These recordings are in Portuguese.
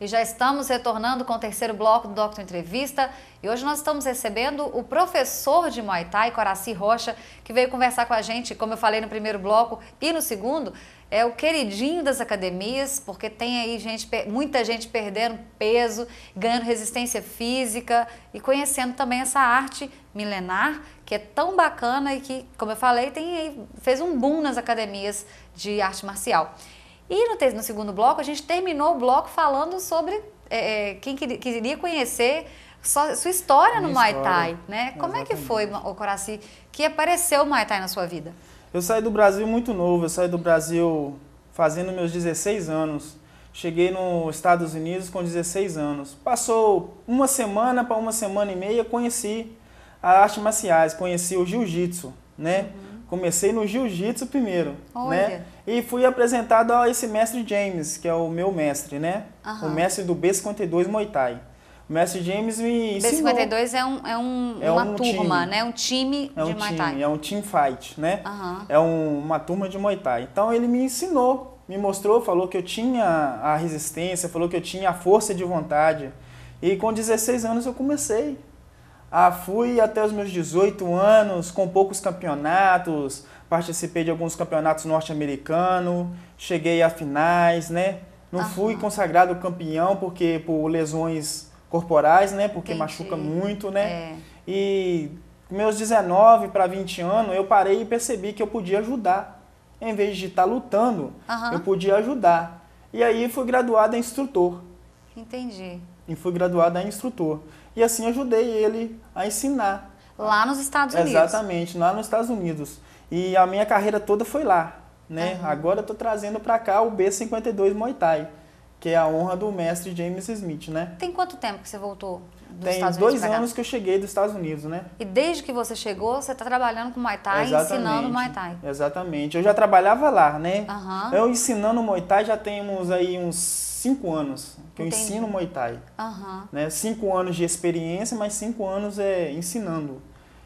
E já estamos retornando com o terceiro bloco do Doctor Entrevista. E hoje nós estamos recebendo o professor de Muay Thai, Coraci Rocha, que veio conversar com a gente, como eu falei no primeiro bloco e no segundo, é o queridinho das academias, porque tem aí gente, muita gente perdendo peso, ganhando resistência física e conhecendo também essa arte milenar, que é tão bacana e que, como eu falei, tem aí, fez um boom nas academias de arte marcial. E no, no segundo bloco, a gente terminou o bloco falando sobre é, é quem queria conhecer sua, sua história Minha no Muay Thai. Né? Como é que foi, o Coraci, que apareceu o Muay Thai na sua vida? Eu saí do Brasil muito novo, eu saí do Brasil fazendo meus 16 anos. Cheguei nos Estados Unidos com 16 anos. Passou uma semana para uma semana e meia, conheci as artes marciais, conheci o jiu-jitsu, né? Uhum comecei no jiu-jitsu primeiro, né? Olha. né? E fui apresentado a esse mestre James, que é o meu mestre, né? Aham. O mestre do B52 Muay Thai. O mestre James me ensinou. B52 é, um, é, um, é uma um turma, time. né? Um time é um de Muay Thai. Time, é um team fight, né? Aham. É um, uma turma de Muay Thai. Então ele me ensinou, me mostrou, falou que eu tinha a resistência, falou que eu tinha a força de vontade. E com 16 anos eu comecei ah, fui até os meus 18 anos, com poucos campeonatos, participei de alguns campeonatos norte-americanos, cheguei a finais, né? Não fui consagrado campeão porque por lesões corporais, né? Porque Entendi. machuca muito, né? É. E meus 19 para 20 anos, eu parei e percebi que eu podia ajudar. Em vez de estar tá lutando, eu podia ajudar. E aí fui graduado em instrutor. Entendi. E fui graduado em instrutor. E assim ajudei ele a ensinar. Lá nos Estados Unidos. Exatamente, lá nos Estados Unidos. E a minha carreira toda foi lá, né? Uhum. Agora eu tô trazendo para cá o B52 Muay Thai, que é a honra do mestre James Smith, né? Tem quanto tempo que você voltou dos Tem Estados Unidos? Tem dois anos que eu cheguei dos Estados Unidos, né? E desde que você chegou, você está trabalhando com Muay Thai, Exatamente. ensinando Muay Thai. Exatamente. Eu já trabalhava lá, né? Uhum. Eu ensinando Muay Thai já temos aí uns cinco anos que Entendi. eu ensino Muay Thai. Uhum. Né? Cinco anos de experiência, mas cinco anos é ensinando.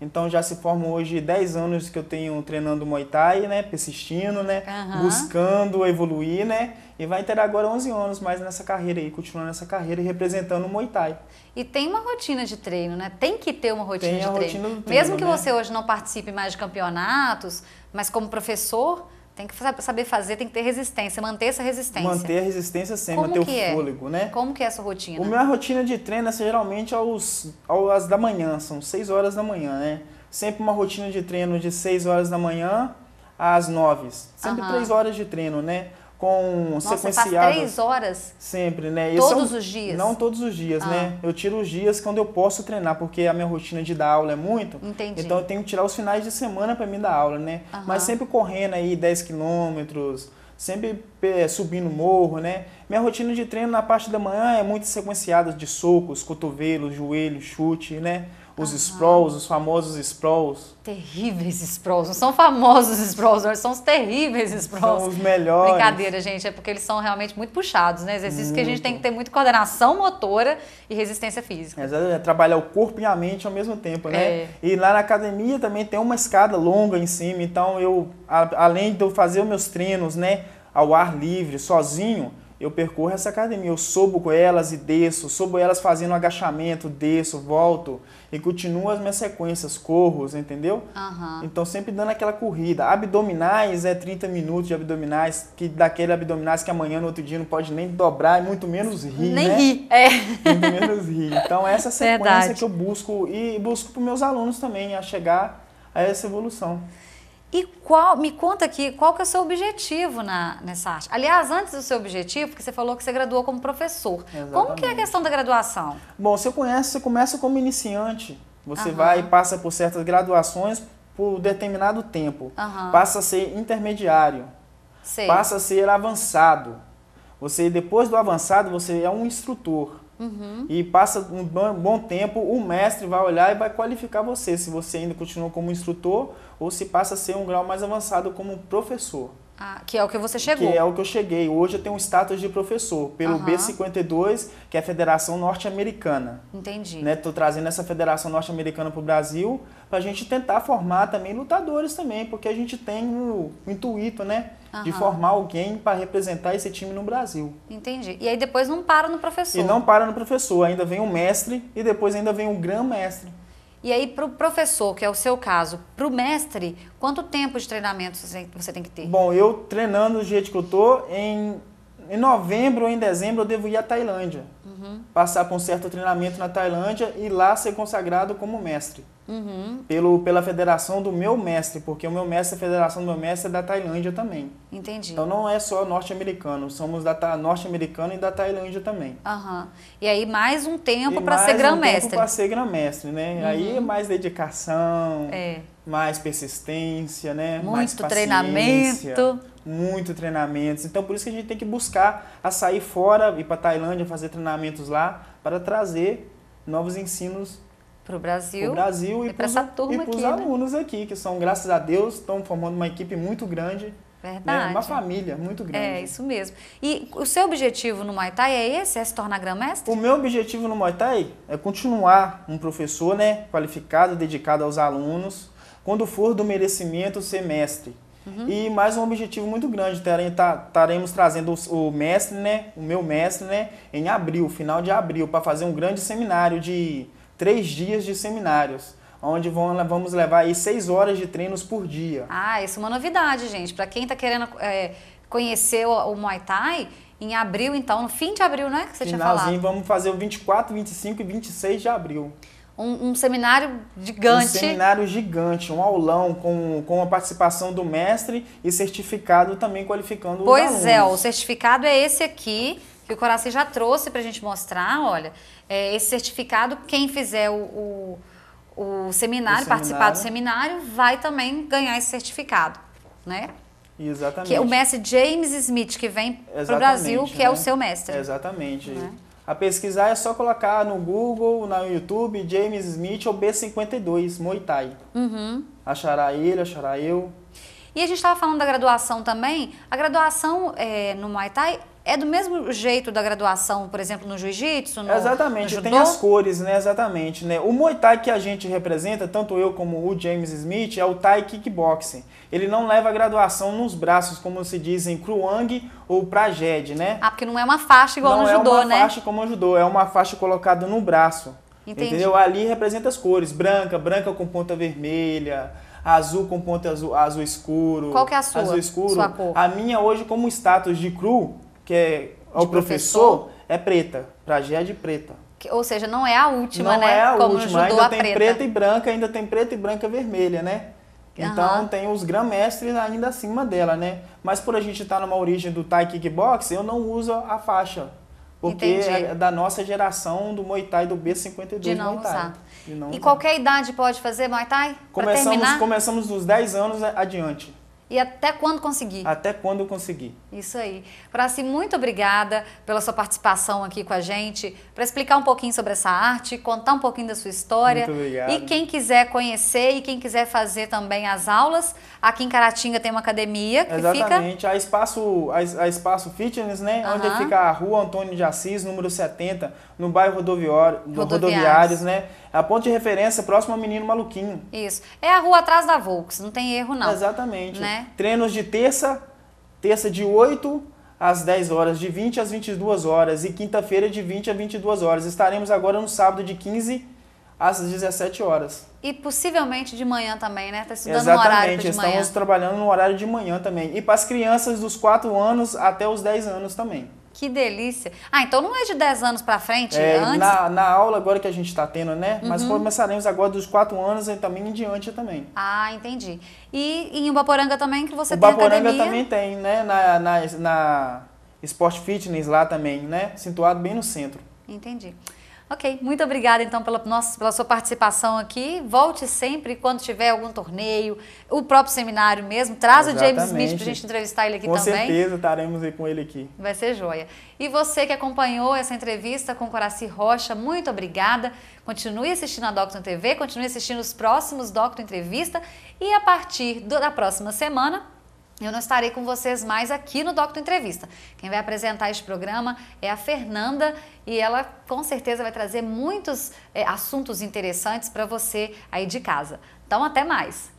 Então já se formam hoje 10 anos que eu tenho treinando Muay Thai, né? Persistindo, né? Uhum. Buscando evoluir, né? E vai ter agora 11 anos mais nessa carreira aí, continuando nessa carreira e representando o Muay Thai. E tem uma rotina de treino, né? Tem que ter uma rotina tem de treino. Rotina treino Mesmo que né? você hoje não participe mais de campeonatos, mas como professor, tem que saber fazer, tem que ter resistência, manter essa resistência. Manter a resistência sem manter o é? fôlego, é? né? Como que é essa rotina? A minha rotina de treino é geralmente aos, às da manhã, são 6 horas da manhã, né? Sempre uma rotina de treino de 6 horas da manhã às 9. Sempre 3 horas de treino, né? com Nossa, sequenciado. Faz três horas? Sempre, né? E todos são, os dias? Não todos os dias, né? ah. né? Eu tiro os dias quando eu posso treinar, porque a minha rotina de dar aula é muito. Entendi. Então eu tenho que tirar os finais de semana para mim dar aula, né? Mas sempre correndo aí 10 quilômetros, sempre é, subindo morro, né? Minha rotina de treino na parte da manhã é muito sequenciada de socos, cotovelos, joelho, chute, né? Os uhum. sprawls, os famosos sprawls. Terríveis sprawls. Não são famosos sprawls, são os terríveis sprawls. São os melhores. Brincadeira, gente. É porque eles são realmente muito puxados, né? Exercícios que a gente tem que ter muito coordenação motora e resistência física. É, trabalhar o corpo e a mente ao mesmo tempo, né? É. E lá na academia também tem uma escada longa em cima. Então, eu, a, além de eu fazer os meus treinos, né, ao ar livre, sozinho, eu percorro essa academia. Eu subo elas e desço, subo elas fazendo um agachamento, desço, volto e continuo as minhas sequências, corros, entendeu? Uhum. Então sempre dando aquela corrida. Abdominais é 30 minutos de abdominais, que daquele abdominais que amanhã no outro dia não pode nem dobrar, e muito menos rir, nem né? rir, é. Muito menos rir. Então essa sequência Verdade. que eu busco e busco para meus alunos também a chegar a essa evolução. E qual, me conta aqui, qual que é o seu objetivo na, nessa arte? Aliás, antes do seu objetivo, porque você falou que você graduou como professor. Exatamente. Como que é a questão da graduação? Bom, você, conhece, você começa como iniciante, você uhum. vai e passa por certas graduações por determinado tempo. Uhum. Passa a ser intermediário, Sei. passa a ser avançado. Você, depois do avançado, você é um instrutor. Uhum. E passa um bom tempo, o mestre vai olhar e vai qualificar você, se você ainda continua como instrutor ou se passa a ser um grau mais avançado como professor. Ah, que é o que você chegou. Que é o que eu cheguei. Hoje eu tenho um status de professor pelo uhum. B52, que é a Federação Norte-Americana. Entendi. Estou né, tô trazendo essa Federação Norte-Americana para o Brasil para a gente tentar formar também lutadores também, porque a gente tem o intuito, né? Uhum. De formar alguém para representar esse time no Brasil. Entendi. E aí depois não para no professor. E não para no professor. Ainda vem o mestre e depois ainda vem o grão-mestre. E aí, para o professor, que é o seu caso, para o mestre, quanto tempo de treinamento você tem que ter? Bom, eu treinando o jeito que eu estou, em em novembro ou em dezembro eu devo ir à Tailândia. Uhum. Passar por um certo treinamento na Tailândia e lá ser consagrado como mestre. Uhum. Pelo, pela federação do meu mestre, porque o meu mestre, a federação do meu mestre é da Tailândia também. Entendi. Então não é só norte-americano, somos da norte-americana e da Tailândia também. Uhum. E aí mais um tempo para ser grão-mestre. Um tempo para ser grão-mestre, né? Uhum. Aí mais dedicação. É mais persistência, né? Muito mais treinamento. Muito treinamento. Então, por isso que a gente tem que buscar a sair fora, ir para Tailândia, fazer treinamentos lá, para trazer novos ensinos para o Brasil, Brasil e, e para essa turma e para os né? alunos né? aqui, que são, graças a Deus, estão formando uma equipe muito grande né? Verdade. Né? Uma família muito é, grande. É, isso mesmo. E o seu objetivo no Muay Thai é esse? É se tornar grão-mestre? O meu objetivo no Muay Thai é continuar um professor né, qualificado, dedicado aos alunos, quando for do merecimento semestre. Uhum. E mais um objetivo muito grande, estaremos trazendo o mestre, né, o meu mestre, né, em abril, final de abril, para fazer um grande seminário de três dias de seminários onde vamos levar aí seis horas de treinos por dia. Ah, isso é uma novidade, gente. Para quem está querendo é, conhecer o, o, Muay Thai, em abril, então, no fim de abril, não é que você Finalzinho, tinha falado? Finalzinho, vamos fazer o 24, 25 e 26 de abril um, um, seminário gigante. Um seminário gigante, um aulão com, com a participação do mestre e certificado também qualificando pois os alunos. Pois é, o certificado é esse aqui, que o Coraci já trouxe para a gente mostrar, olha. É, esse certificado, quem fizer o, o, o, seminário, o, seminário, participar do seminário, vai também ganhar esse certificado, né? Exatamente. Que é o mestre James Smith, que vem para o Brasil, que né? é o né? seu mestre. Exatamente. Né? A pesquisar é só colocar no Google, no YouTube, James Smith ou B52, Muay Thai. Uhum. Achará ele, achará eu. E a gente estava falando da graduação também. A graduação é, no Muay Thai é do mesmo jeito da graduação, por exemplo, no jiu-jitsu? No, Exatamente, no tem as cores, né? Exatamente. Né? O Muay Thai que a gente representa, tanto eu como o James Smith, é o Thai Kickboxing. Ele não leva a graduação nos braços, como se diz em Kruang ou Prajed, né? Ah, porque não é uma faixa igual não no é judô, né? Não é uma né? faixa como no judô, é uma faixa colocada no braço. Entendi. Entendeu? Ali representa as cores, branca, branca com ponta vermelha, azul com ponta azul, azul escuro. Qual que é a sua? Azul escuro. Sua a minha hoje como status de cru que é o professor, professor, é preta. Pra G é de preta. Que, ou seja, não é a última, não né? Não é a Como última. Ainda tem preta. preta. e branca, ainda tem preta e branca vermelha, né? Então uhum. tem os grã-mestres ainda acima dela, né? Mas por a gente estar tá numa origem do Thai Kickbox, eu não uso a faixa. Porque Entendi. é da nossa geração do Muay Thai, do B52 de não Muay Thai. Usar. De não e usar. qualquer idade pode fazer Muay Thai? Começamos, começamos dos 10 anos adiante. E até quando conseguir. Até quando eu conseguir. Isso aí. Praci, muito obrigada pela sua participação aqui com a gente, para explicar um pouquinho sobre essa arte, contar um pouquinho da sua história. Muito obrigado. E quem quiser conhecer e quem quiser fazer também as aulas, aqui em Caratinga tem uma academia que Exatamente. fica... A Espaço, a, a espaço Fitness, né? Uhum. Onde fica a rua Antônio de Assis, número 70, no bairro rodoviário, rodoviários. rodoviários, né? A ponto de referência é próximo ao Menino Maluquinho. Isso. É a rua atrás da Volks, não tem erro não. Exatamente. Né? Treinos de terça, terça de 8 às 10 horas, de 20 às 22 horas e quinta-feira de 20 às 22 horas. Estaremos agora no sábado de 15 às 17 horas. E possivelmente de manhã também, né? Está estudando Exatamente, no horário de estamos trabalhando no horário de manhã também. E para as crianças dos 4 anos até os 10 anos também. Que delícia. Ah, então não é de 10 anos para frente, é, antes? Na, na, aula agora que a gente está tendo, né? Uhum. Mas começaremos agora dos 4 anos e também em diante também. Ah, entendi. E, e em Ubaporanga também que você tem tem Ubaporanga academia? também tem, né? Na, na, na Sport Fitness lá também, né? Situado bem no centro. Entendi. Ok, muito obrigada então pela, nossa, pela sua participação aqui. Volte sempre quando tiver algum torneio, o próprio seminário mesmo. Traz Exatamente. o James Smith para a gente entrevistar ele aqui com também. Com certeza, estaremos aí com ele aqui. Vai ser joia. E você que acompanhou essa entrevista com Coraci Rocha, muito obrigada. Continue assistindo a Doctor TV, continue assistindo os próximos Doctor Entrevista e a partir do, da próxima semana eu não estarei com vocês mais aqui no Doctor Entrevista. Quem vai apresentar este programa é a Fernanda e ela com certeza vai trazer muitos é, assuntos interessantes para você aí de casa. Então, até mais!